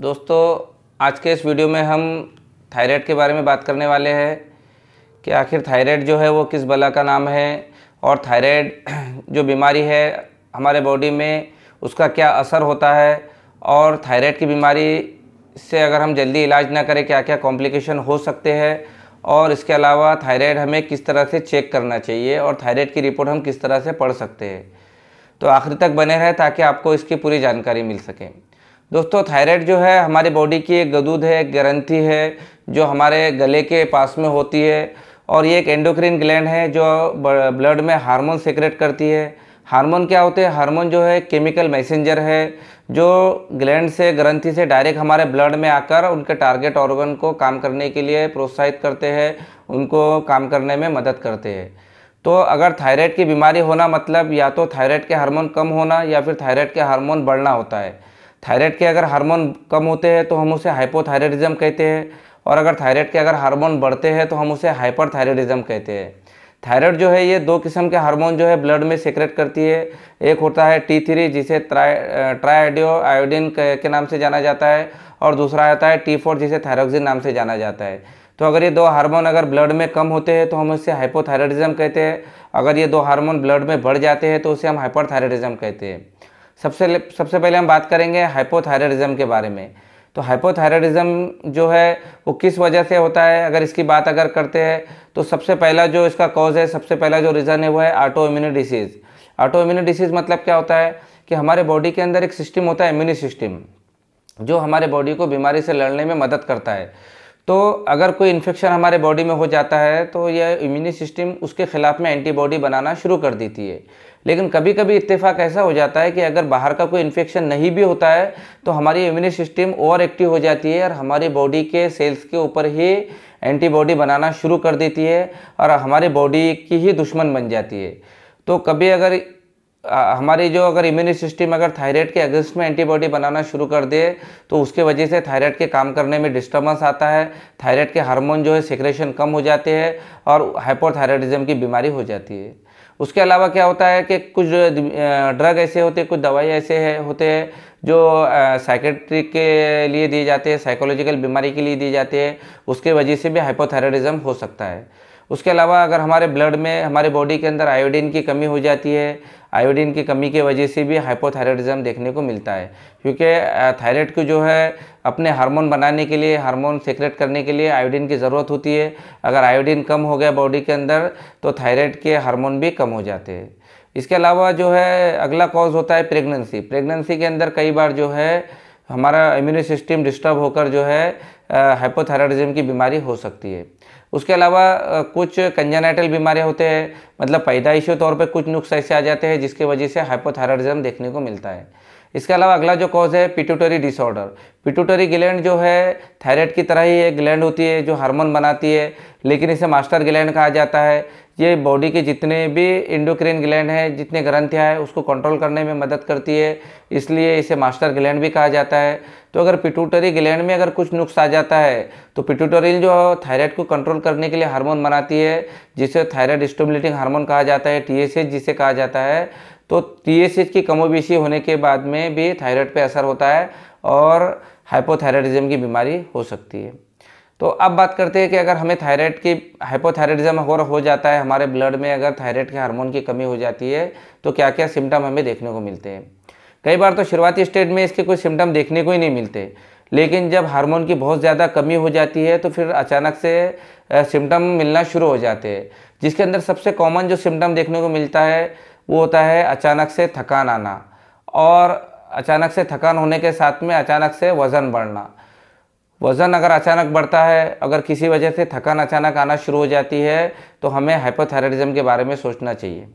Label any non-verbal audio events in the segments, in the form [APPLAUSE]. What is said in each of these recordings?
दोस्तों आज के इस वीडियो में हम थायराइड के बारे में बात करने वाले हैं कि आखिर थायराइड जो है वो किस बला का नाम है और थायराइड [CLEARS THROAT] जो बीमारी है हमारे बॉडी में उसका क्या असर होता है और थायराइड की बीमारी से अगर हम जल्दी इलाज ना करें क्या क्या कॉम्प्लिकेशन हो सकते हैं और इसके अलावा थायराइड हमें किस तरह से चेक करना चाहिए और थायराइड की रिपोर्ट हम किस तरह से पढ़ सकते हैं तो आखिर तक बने रहें ताकि आपको इसकी पूरी जानकारी मिल सके दोस्तों थायराइड जो है हमारी बॉडी की एक गदूद है एक ग्रंथि है जो हमारे गले के पास में होती है और ये एक एंडोक्रीन ग्लैंड है जो ब्लड में हार्मोन सेक्रेट करती है हार्मोन क्या होते हैं हार्मोन जो है केमिकल मैसेंजर है जो ग्लैंड से ग्रंथि से डायरेक्ट हमारे ब्लड में आकर उनके टारगेट ऑर्गन को काम करने के लिए प्रोत्साहित करते हैं उनको काम करने में मदद करते हैं तो अगर थायराइड की बीमारी होना मतलब या तो थायराइड के हार्मोन कम होना या फिर थायराइड के हार्मोन बढ़ना होता है थायराइड के अगर हार्मोन कम होते हैं तो हम उसे हाइपोथायरेटिज्म कहते हैं और अगर थायराइड के अगर हार्मोन बढ़ते हैं तो हम उसे हाइपर कहते हैं थायराइड जो है ये दो किस्म के हार्मोन जो है ब्लड में सेक्रेट करती है एक होता है टी थ्री जिसे ट्राइडियो आयोडीन के नाम से जाना जाता है और दूसरा आता है टी फोर जिसे थायरोक्सिन नाम से जाना जाता है तो अगर ये दो हार्मोन अगर ब्लड में कम होते हैं तो हम उसे हाइपोथायरेटिज्म कहते हैं अगर ये दो हार्मोन ब्लड में बढ़ जाते हैं तो उसे हम हाइपरथायरेटिज्म कहते हैं सबसे सबसे पहले हम बात करेंगे हाइपोथायरिज्म के बारे में तो हाइपोथायरिज्म जो है वो किस वजह से होता है अगर इसकी बात अगर करते हैं तो सबसे पहला जो इसका कॉज है सबसे पहला जो रीज़न है वो है auto immune disease auto immune disease मतलब क्या होता है कि हमारे बॉडी के अंदर एक सिस्टम होता है इम्यूनी सिस्टम जो हमारे बॉडी को बीमारी से लड़ने में मदद करता है तो अगर कोई इन्फेक्शन हमारे बॉडी में हो जाता है तो यह इम्यूनी सिस्टम उसके ख़िलाफ़ में एंटीबॉडी बनाना शुरू कर देती है लेकिन कभी कभी इत्तेफाक ऐसा हो जाता है कि अगर बाहर का कोई इन्फेक्शन नहीं भी होता है तो हमारी इम्यून सिस्टम ओवर एक्टिव हो जाती है और हमारी बॉडी के सेल्स के ऊपर ही एंटीबॉडी बनाना शुरू कर देती है और हमारी बॉडी की ही दुश्मन बन जाती है तो कभी अगर हमारी जो अगर इम्यून सिस्टम अगर थायराइड के अगेंस्ट में एंटीबॉडी बनाना शुरू कर दे तो उसके वजह से थायराइड के काम करने में डिस्टर्बेंस आता है थायराइड के हार्मोन जो है सेक्रेशन कम हो जाते हैं और हाइपोथायराइडिज्म की बीमारी हो जाती है उसके अलावा क्या होता है कि कुछ ड्रग ऐसे होते हैं कुछ दवाई ऐसे है, होते हैं जो साइकेट्रिक के लिए दिए जाते हैं साइकोलॉजिकल बीमारी के लिए दिए जाते हैं उसके वजह से भी हाइपोथायराइडिज्म हो सकता है उसके अलावा अगर हमारे ब्लड में हमारे बॉडी के अंदर आयोडीन की कमी हो जाती है आयोडीन की कमी की वजह से भी हाइपोथायरॉयडिज्म देखने को मिलता है क्योंकि थायराइड को जो है अपने हार्मोन बनाने के लिए हार्मोन सेक्रेट करने के लिए आयोडीन की ज़रूरत होती है अगर आयोडीन कम हो गया बॉडी के अंदर तो थायराइड के हार्मोन भी कम हो जाते हैं इसके अलावा जो है अगला कॉज होता है प्रेगनेंसी प्रेगनेंसी के अंदर कई बार जो है हमारा इम्यून सिस्टम डिस्टर्ब होकर जो है हाइपोथायरॉयडिज्म की बीमारी हो सकती है उसके अलावा कुछ कंजनाइटल बीमारियाँ होते हैं मतलब पैदाइशी तौर पर कुछ नुस्ख ऐसे आ जाते हैं जिसकी वजह से हाइपोथायरॉयडिज्म देखने को मिलता है इसके अलावा अगला जो कॉज है पिट्यूटरी डिसऑर्डर पिट्यूटरी ग्लैंड जो है थायराइड की तरह ही एक ग्लैंड होती है जो हार्मोन बनाती है लेकिन इसे मास्टर ग्लैंड कहा जाता है ये बॉडी के जितने भी इंडोक्रेन ग्लैंड हैं जितने ग्रंथियाँ हैं उसको कंट्रोल करने में मदद करती है इसलिए इसे मास्टर ग्लैंड भी कहा जाता है तो अगर पिट्यूटरी ग्लैंड में अगर कुछ नुक्स आ जाता है तो पिट्यूटोरिल जो थायराइड को कंट्रोल करने के लिए हार्मोन बनाती है जिसे थायराइड स्टेबलिटिंग हार्मोन कहा जाता है टी जिसे कहा जाता है तो टी की कमोबेशी होने के बाद में भी थायराइड पे असर होता है और हाइपोथायराइडिज्म की बीमारी हो सकती है तो अब बात करते हैं कि अगर हमें थायराइड की हाइपोथायराइडिज्म और हो जाता है हमारे ब्लड में अगर थायराइड के हार्मोन की कमी हो जाती है तो क्या क्या सिम्टम हमें देखने को मिलते हैं कई बार तो शुरुआती स्टेज में इसके कोई सिम्टम देखने को ही नहीं मिलते लेकिन जब हार्मोन की बहुत ज़्यादा कमी हो जाती है तो फिर अचानक से सिम्टम मिलना शुरू हो जाते हैं जिसके अंदर सबसे कॉमन जो सिम्टम देखने को मिलता है वो होता है अचानक से थकान आना और अचानक से थकान होने के साथ में अचानक से वज़न बढ़ना वज़न अगर अचानक बढ़ता है अगर किसी वजह से थकान अचानक आना शुरू हो जाती है तो हमें हाइपोथायरॉयडिज्म के बारे में सोचना चाहिए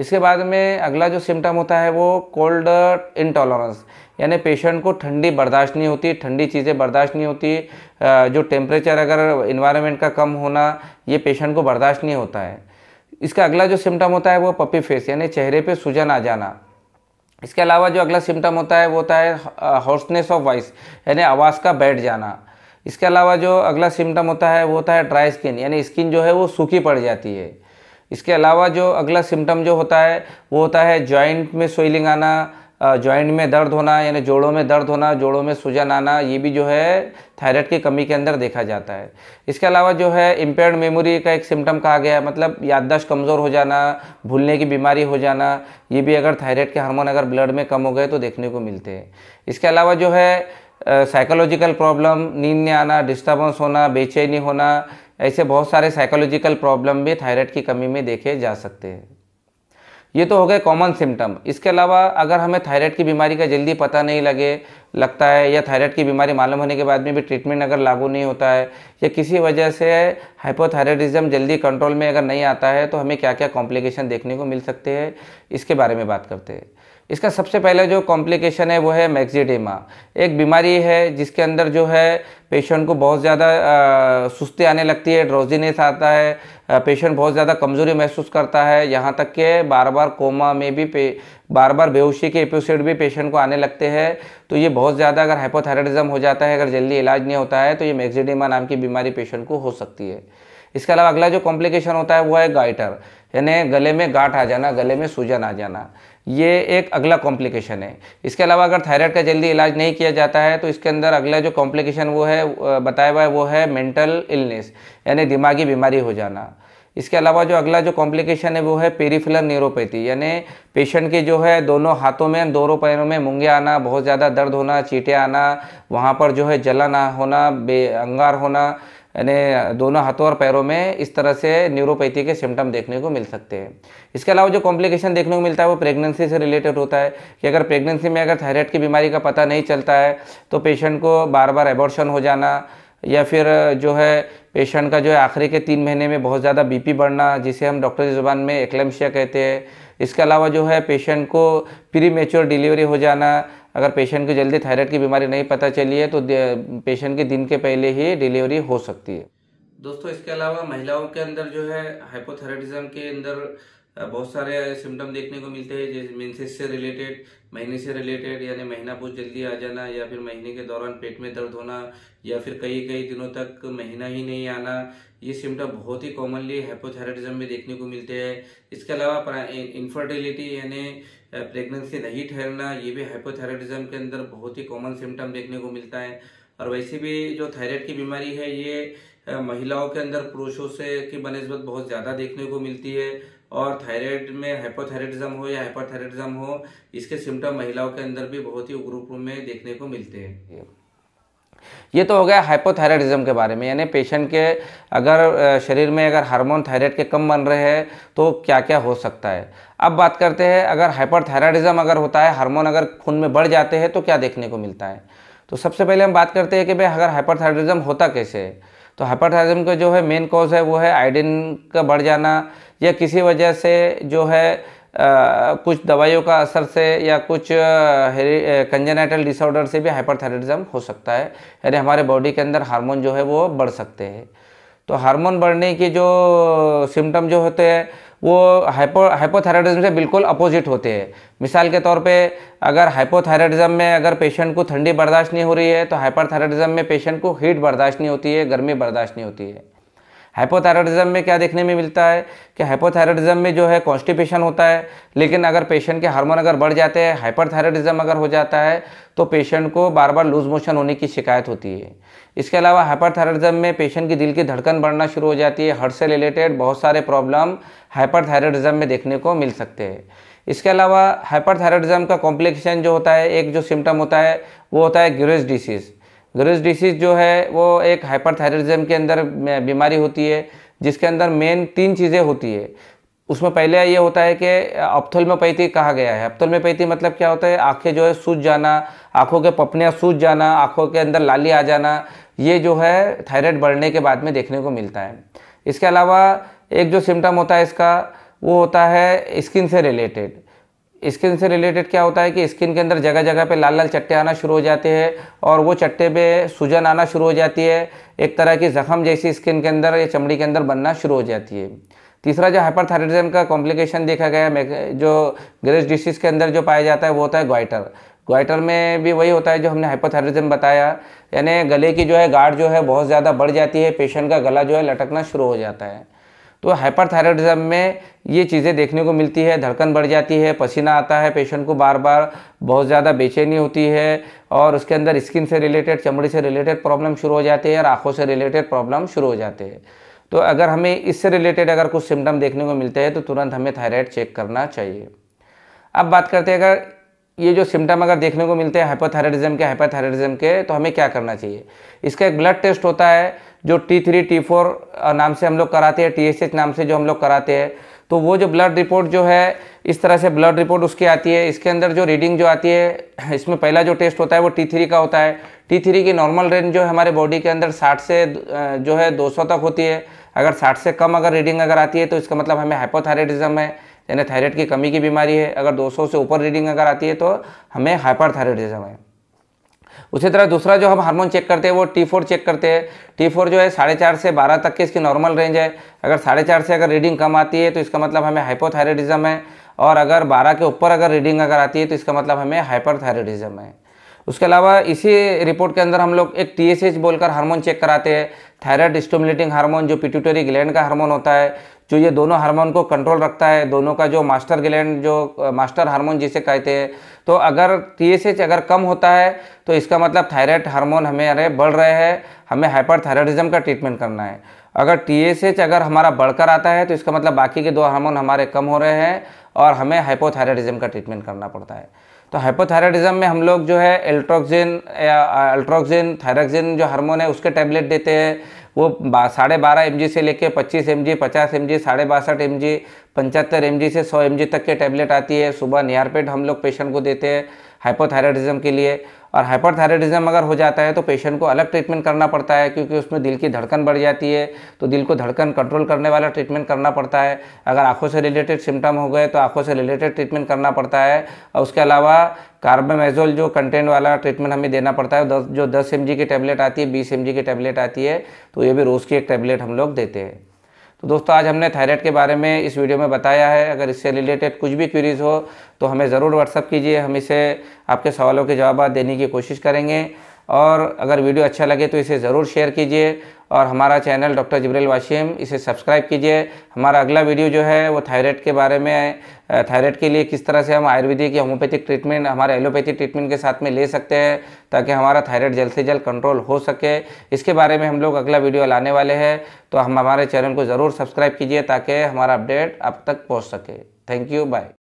इसके बाद में अगला जो सिम्टम होता है वो कोल्ड इनटॉलरेंस यानी पेशेंट को ठंडी बर्दाश्त नहीं होती ठंडी चीज़ें बर्दाश्त नहीं होती जो टेम्परेचर अगर इन्वायरमेंट का कम होना ये पेशेंट को बर्दाश्त नहीं होता है इसका अगला जो सिम्टम होता है वो पपी फेस यानी चेहरे पे सूजन आ जाना इसके अलावा जो अगला सिम्टम होता है वो होता है हॉर्सनेस ऑफ वॉइस यानी आवाज़ का बैठ जाना इसके अलावा जो अगला सिम्टम होता है वो होता है ड्राई स्किन यानी स्किन जो है वो सूखी पड़ जाती है इसके अलावा जो अगला सिम्टम जो होता है वो होता है जॉइंट में स्वेलिंग आना जॉइंट में दर्द होना यानी जोड़ों में दर्द होना जोड़ों में सूजन आना ये भी जो है थायराइड की कमी के अंदर देखा जाता है इसके अलावा जो है इम्पेयर्ड मेमोरी का एक सिम्टम कहा गया है मतलब याददाश्त कमज़ोर हो जाना भूलने की बीमारी हो जाना ये भी अगर थायराइड के हार्मोन अगर ब्लड में कम हो गए तो देखने को मिलते हैं इसके अलावा जो है साइकोलॉजिकल प्रॉब्लम नींद नहीं आना डिस्टर्बेंस होना बेचैनी होना ऐसे बहुत सारे साइकोलॉजिकल प्रॉब्लम भी थायराइड की कमी में देखे जा सकते हैं ये तो हो गए कॉमन सिम्टम इसके अलावा अगर हमें थायराइड की बीमारी का जल्दी पता नहीं लगे लगता है या थायराइड की बीमारी मालूम होने के बाद में भी ट्रीटमेंट अगर लागू नहीं होता है या किसी वजह से हाइपोथायराइडिज्म जल्दी कंट्रोल में अगर नहीं आता है तो हमें क्या क्या कॉम्प्लिकेशन देखने को मिल सकते हैं इसके बारे में बात करते हैं इसका सबसे पहला जो कॉम्प्लिकेशन है वो है मैक्सीडेमा एक बीमारी है जिसके अंदर जो है पेशेंट को बहुत ज़्यादा सुस्ती आने लगती है ड्रोजीनेस आता है पेशेंट बहुत ज़्यादा कमज़ोरी महसूस करता है यहाँ तक के बार बार कोमा में भी पे बार बार बेहोशी के एपिसोड भी पेशेंट को आने लगते हैं तो ये बहुत ज़्यादा अगर हाइपोथायरॉयडिज्म हो जाता है अगर जल्दी इलाज नहीं होता है तो ये मैक्सीडेमा नाम की बीमारी पेशेंट को हो सकती है इसके अलावा अगला जो कॉम्प्लिकेशन होता है वो है गाइटर यानी गले में गांठ आ जाना गले में सूजन आ जाना ये एक अगला कॉम्प्लिकेशन है इसके अलावा अगर थायराइड का जल्दी इलाज नहीं किया जाता है तो इसके अंदर अगला जो कॉम्प्लिकेशन वो है बताया हुआ है वो है मेंटल इलनेस यानी दिमागी बीमारी हो जाना इसके अलावा जो अगला जो कॉम्प्लिकेशन है वो है पेरीफिलर न्यूरोपैथी यानी पेशेंट के जो है दोनों हाथों में दोनों पैरों में मुंगे आना बहुत ज़्यादा दर्द होना चीटे आना वहाँ पर जो है जलन होना बे अंगार होना यानी दोनों हाथों और पैरों में इस तरह से न्यूरोपैथी के सिम्टम देखने को मिल सकते हैं इसके अलावा जो कॉम्प्लिकेशन देखने को मिलता है वो प्रेगनेंसी से रिलेटेड होता है कि अगर प्रेगनेंसी में अगर थायराइड की बीमारी का पता नहीं चलता है तो पेशेंट को बार बार एबॉर्शन हो जाना या फिर जो है पेशेंट का जो है आखिरी के तीन महीने में बहुत ज़्यादा बीपी बढ़ना जिसे हम डॉक्टर की ज़ुबान में एक्लेम्शिया कहते हैं इसके अलावा जो है पेशेंट को प्री मेच्योर डिलीवरी हो जाना अगर पेशेंट को जल्दी थायराइड की बीमारी नहीं पता चली है तो पेशेंट के दिन के पहले ही डिलीवरी हो सकती है दोस्तों इसके अलावा महिलाओं के अंदर जो है हाइपोथायराइडिज्म के अंदर बहुत सारे सिम्टम देखने को मिलते हैं जैसे मेंसेस से रिलेटेड महीने से रिलेटेड यानी महीना बहुत जल्दी आ जाना या फिर महीने के दौरान पेट में दर्द होना या फिर कई कई दिनों तक महीना ही नहीं आना ये सिम्टम बहुत ही कॉमनली हाइपोथायराइडिज्म में देखने को मिलते हैं इसके अलावा इन्फर्टिलिटी यानी प्रेगनेंसी नहीं ठहरना ये भी हाइपोथायरॉयडिज्म के अंदर बहुत ही कॉमन सिम्टम देखने को मिलता है और वैसे भी जो थायराइड की बीमारी है ये महिलाओं के अंदर पुरुषों से की बनस्बत बहुत ज़्यादा देखने को मिलती है और थायराइड में हाइपोथायरॉयडिज्म हो या हाइपरथायरॉयडिज्म हो इसके सिम्टम महिलाओं के अंदर भी बहुत ही उग्र रूप में देखने को मिलते हैं ये तो हो गया हाइपोथायरॉयडिज्म के बारे में यानी पेशेंट के अगर शरीर में अगर हार्मोन थायराइड के कम बन रहे हैं तो क्या क्या हो सकता है अब बात करते हैं अगर हाइपरथायरॉयडिज्म अगर होता है हार्मोन अगर खून में बढ़ जाते हैं तो क्या देखने को मिलता है तो सबसे पहले हम बात करते हैं कि भाई अगर हाइपरथायरॉयडिज्म होता कैसे है तो हाइपरथायरॉयडिज्म का जो है मेन कॉज है वो है आयोडीन का बढ़ जाना या किसी वजह से जो है आ, कुछ दवाइयों का असर से या कुछ कंजेनाइटल डिसऑर्डर से भी हाइपरथायरॉयडिज्म हो सकता है यानी हमारे बॉडी के अंदर हार्मोन जो है वो बढ़ सकते हैं तो हार्मोन बढ़ने के जो सिम्टम जो होते हैं वो हाइपो हाइपोथायरॉयडिज्म से बिल्कुल अपोजिट होते हैं मिसाल के तौर पे अगर हाइपोथायरॉयडिज्म में अगर पेशेंट को ठंडी बर्दाश्त नहीं हो रही है तो हाइपरथायरॉयडिज्म में पेशेंट को हीट बर्दाश्त नहीं होती है गर्मी बर्दाश्त नहीं होती है हाइपोथायरॉयडिज्म में क्या देखने में मिलता है कि हाइपोथायरॉयडिज्म में जो है कॉन्स्टिपेशन होता है लेकिन अगर पेशेंट के हार्मोन अगर बढ़ जाते हैं हाइपरथायरॉयडिज्म अगर हो जाता है तो पेशेंट को बार बार लूज मोशन होने की शिकायत होती है इसके अलावा हाइपरथायरॉयडिज्म में पेशेंट की दिल की धड़कन बढ़ना शुरू हो जाती है हर्ट से रिलेटेड बहुत सारे प्रॉब्लम हाइपरथायरॉयडिज्म में देखने को मिल सकते हैं इसके अलावा हाइपरथायरॉयडिज्म का कॉम्प्लिकेशन जो होता है एक जो सिम्टम होता है वो होता है ग्यूरेज डिसीज़ ग्रेस डिसीज जो है वो एक हाइपरथायरिज्म के अंदर बीमारी होती है जिसके अंदर मेन तीन चीज़ें होती है उसमें पहले ये होता है कि पैती कहा गया है पैती मतलब क्या होता है आंखें जो है सूज जाना आंखों के पपनियाँ सूज जाना आंखों के अंदर लाली आ जाना ये जो है थायराइड बढ़ने के बाद में देखने को मिलता है इसके अलावा एक जो सिम्टम होता है इसका वो होता है स्किन से रिलेटेड स्किन से रिलेटेड क्या होता है कि स्किन के अंदर जगह जगह पे लाल लाल चट्टे आना शुरू हो जाते हैं और वो चट्टे पे सूजन आना शुरू हो जाती है एक तरह की ज़ख़म जैसी स्किन के अंदर या चमड़ी के अंदर बनना शुरू हो जाती है तीसरा जो हाइपरथायरॉयडिज्म का कॉम्प्लिकेशन देखा गया जो ग्रेस डिसीज़ के अंदर जो पाया जाता है वो होता है ग्वाइटर ग्वाइटर में भी वही होता है जो हमने हाइपोथायरिज्म बताया यानी गले की जो है गाढ़ जो है बहुत ज़्यादा बढ़ जाती है पेशेंट का गला जो है लटकना शुरू हो जाता है तो हाइपरथायरॉयडिज्म में ये चीज़ें देखने को मिलती है धड़कन बढ़ जाती है पसीना आता है पेशेंट को बार बार बहुत ज़्यादा बेचैनी होती है और उसके अंदर स्किन से रिलेटेड चमड़ी से रिलेटेड प्रॉब्लम शुरू हो जाती है और आँखों से रिलेटेड प्रॉब्लम शुरू हो जाते हैं तो अगर हमें इससे रिलेटेड अगर कुछ सिम्टम देखने को मिलते हैं तो तुरंत हमें थायराइड चेक करना चाहिए अब बात करते हैं अगर ये जो सिम्टम अगर देखने को मिलते हैं हाइपोथायरॉयडिज्म के हाइपोथायरॉयडिज्म के तो हमें क्या करना चाहिए इसका एक ब्लड टेस्ट होता है जो टी थ्री टी फोर नाम से हम लोग कराते हैं टी एस एच नाम से जो हम लोग कराते हैं तो वो जो ब्लड रिपोर्ट जो है इस तरह से ब्लड रिपोर्ट उसकी आती है इसके अंदर जो रीडिंग जो आती है इसमें पहला जो टेस्ट होता है वो टी थ्री का होता है टी थ्री की नॉर्मल रेंज जो है हमारे बॉडी के अंदर साठ से जो है दो सौ तक होती है अगर साठ से कम अगर रीडिंग अगर आती है तो इसका मतलब हमें हाइपोथायरेटिज्म है यानी थायराइड की कमी की बीमारी है अगर 200 से ऊपर रीडिंग अगर आती है तो हमें हाइपरथायरेटिज्म है उसी तरह दूसरा जो हम हार्मोन चेक करते हैं वो टी फोर चेक करते हैं टी फोर जो है साढ़े चार से बारह तक की इसकी नॉर्मल रेंज है अगर साढ़े चार से अगर रीडिंग कम आती है तो इसका मतलब हमें हाइपोथायरेडिज्म है और अगर बारह के ऊपर अगर रीडिंग अगर आती है तो इसका मतलब हमें हाइपरथायरेडिज्म है उसके अलावा इसी रिपोर्ट के अंदर हम लोग एक एच बोलकर हार्मोन चेक कराते हैं थायराइड स्टिमुलेटिंग हार्मोन जो पिट्यूटरी ग्लैंड का हार्मोन होता है जो ये दोनों हार्मोन को कंट्रोल रखता है दोनों का जो मास्टर ग्लैंड जो मास्टर हार्मोन जिसे कहते हैं तो अगर एच अगर कम होता है तो इसका मतलब थायराइड हार्मोन अरे बढ़ रहे हैं हमें हाइपरथायराइडिज्म का ट्रीटमेंट करना है अगर एच अगर हमारा बढ़कर आता है तो इसका मतलब बाकी के दो हार्मोन हमारे कम हो रहे हैं और हमें हाइपोथायराइडिज्म का ट्रीटमेंट करना पड़ता है तो हाइपोथायरॉयडिज्म में हम लोग जो है एल्ट्रोक्जिन अल्ट्रोक्जिन थायरॉक्जिन जो हार्मोन है उसके टैबलेट देते हैं वो साढ़े बारह एम से लेके पच्चीस एम जी पचास एम जी साढ़े बासठ एम जी पंचहत्तर एम जी से सौ एम जी तक के टैबलेट आती है सुबह निहारपेट हम लोग पेशेंट को देते हैं हाइपोथायरॉयडिज्म के लिए और हाइपरथायरेडिज्म अगर हो जाता है तो पेशेंट को अलग ट्रीटमेंट करना पड़ता है क्योंकि उसमें दिल की धड़कन बढ़ जाती है तो दिल को धड़कन कंट्रोल करने वाला ट्रीटमेंट करना पड़ता है अगर आँखों से रिलेटेड सिम्टम हो गए तो आँखों से रिलेटेड ट्रीटमेंट करना पड़ता है और उसके अलावा कार्बामेजोल जो कंटेंट वाला ट्रीटमेंट हमें देना पड़ता है दस जो दस एम की टैबलेट आती है बीस एम की टैबलेट आती है तो ये भी रोज़ की एक टैबलेट हम लोग देते हैं तो दोस्तों आज हमने थायराइड के बारे में इस वीडियो में बताया है अगर इससे रिलेटेड कुछ भी क्वेरीज हो तो हमें ज़रूर व्हाट्सअप कीजिए हम इसे आपके सवालों के जवाब देने की कोशिश करेंगे और अगर वीडियो अच्छा लगे तो इसे ज़रूर शेयर कीजिए और हमारा चैनल डॉक्टर जबरेल वाशिम इसे सब्सक्राइब कीजिए हमारा अगला वीडियो जो है वो थायराइड के बारे में थायराइड के लिए किस तरह से हम आयुर्वेदिक या होम्योपैथिक ट्रीटमेंट हमारे एलोपैथिक ट्रीटमेंट के साथ में ले सकते हैं ताकि हमारा थायराइड जल्द से जल्द कंट्रोल हो सके इसके बारे में हम लोग अगला वीडियो लाने वाले हैं तो हम हमारे चैनल को ज़रूर सब्सक्राइब कीजिए ताकि हमारा अपडेट अब तक पहुँच सके थैंक यू बाय